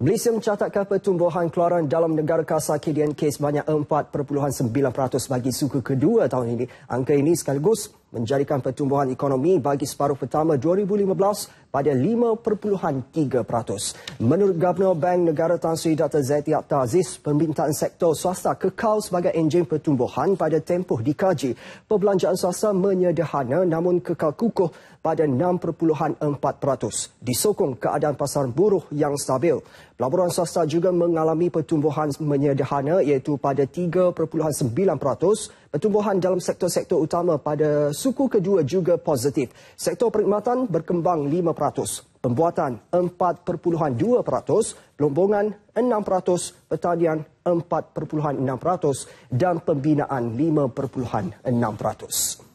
Malaysia mencatatkan pertumbuhan keluaran dalam negara kasar KDN kes banyak 4.9% bagi suku kedua tahun ini. Angka ini sekaligus menjadikan pertumbuhan ekonomi bagi separuh pertama 2015 pada 5.3%. Menurut Gubernur Bank Negara Tan Sri Dr. Zaiti Abdul Aziz, permintaan sektor swasta kekal sebagai enjin pertumbuhan pada tempoh dikaji. Perbelanjaan swasta menyederhana namun kekal kukuh pada 6.4%. Disokong keadaan pasar buruh yang stabil. Pelaburan swasta juga mengalami pertumbuhan menyederhana iaitu pada 3.9% Pertumbuhan dalam sektor-sektor utama pada suku kedua juga positif. Sektor perkhidmatan berkembang 5%, pembuatan 4.2%, pelombongan 6%, pertanian 4.6% dan pembinaan 5.6%.